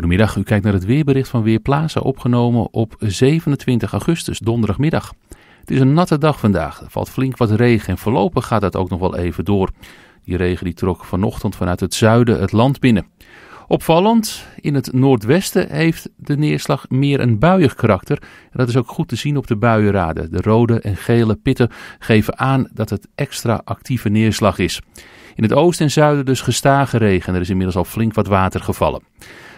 Goedemiddag, u kijkt naar het weerbericht van Weerplaza, opgenomen op 27 augustus, donderdagmiddag. Het is een natte dag vandaag, er valt flink wat regen en voorlopig gaat dat ook nog wel even door. Die regen die trok vanochtend vanuit het zuiden het land binnen. Opvallend, in het noordwesten heeft de neerslag meer een buiig karakter. En dat is ook goed te zien op de buienraden. De rode en gele pitten geven aan dat het extra actieve neerslag is. In het oosten en zuiden dus gestage regen. Er is inmiddels al flink wat water gevallen.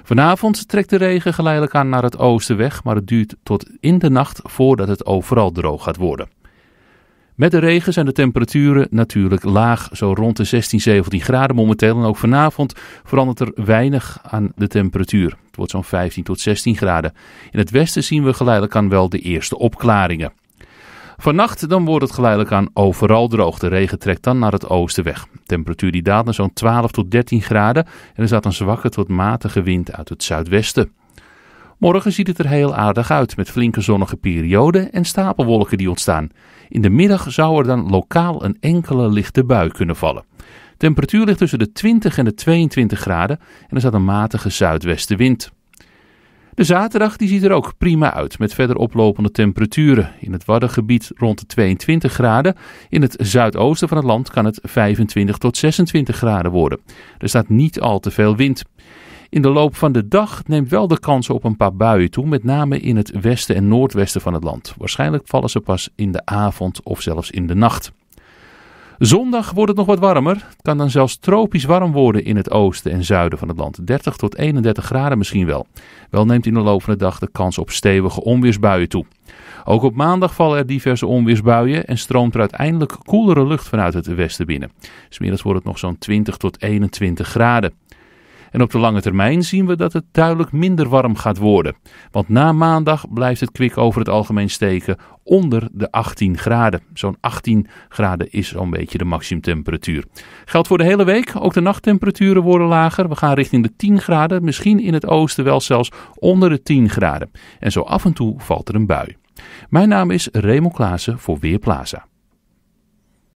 Vanavond trekt de regen geleidelijk aan naar het oosten weg, maar het duurt tot in de nacht voordat het overal droog gaat worden. Met de regen zijn de temperaturen natuurlijk laag, zo rond de 16, 17 graden momenteel. En ook vanavond verandert er weinig aan de temperatuur. Het wordt zo'n 15 tot 16 graden. In het westen zien we geleidelijk aan wel de eerste opklaringen. Vannacht dan wordt het geleidelijk aan overal droog. De regen trekt dan naar het oosten weg. De temperatuur die daalt naar zo'n 12 tot 13 graden en er staat een zwakke tot matige wind uit het zuidwesten. Morgen ziet het er heel aardig uit met flinke zonnige perioden en stapelwolken die ontstaan. In de middag zou er dan lokaal een enkele lichte bui kunnen vallen. Temperatuur ligt tussen de 20 en de 22 graden en er staat een matige zuidwestenwind. De zaterdag die ziet er ook prima uit met verder oplopende temperaturen. In het Waddengebied rond de 22 graden. In het zuidoosten van het land kan het 25 tot 26 graden worden. Er staat niet al te veel wind. In de loop van de dag neemt wel de kans op een paar buien toe, met name in het westen en noordwesten van het land. Waarschijnlijk vallen ze pas in de avond of zelfs in de nacht. Zondag wordt het nog wat warmer. Het kan dan zelfs tropisch warm worden in het oosten en zuiden van het land. 30 tot 31 graden misschien wel. Wel neemt in de loop van de dag de kans op stevige onweersbuien toe. Ook op maandag vallen er diverse onweersbuien en stroomt er uiteindelijk koelere lucht vanuit het westen binnen. Smiddags wordt het nog zo'n 20 tot 21 graden. En op de lange termijn zien we dat het duidelijk minder warm gaat worden. Want na maandag blijft het kwik over het algemeen steken onder de 18 graden. Zo'n 18 graden is zo'n beetje de maximumtemperatuur. Geldt voor de hele week. Ook de nachttemperaturen worden lager. We gaan richting de 10 graden. Misschien in het oosten wel zelfs onder de 10 graden. En zo af en toe valt er een bui. Mijn naam is Raymond Klaassen voor Weerplaza.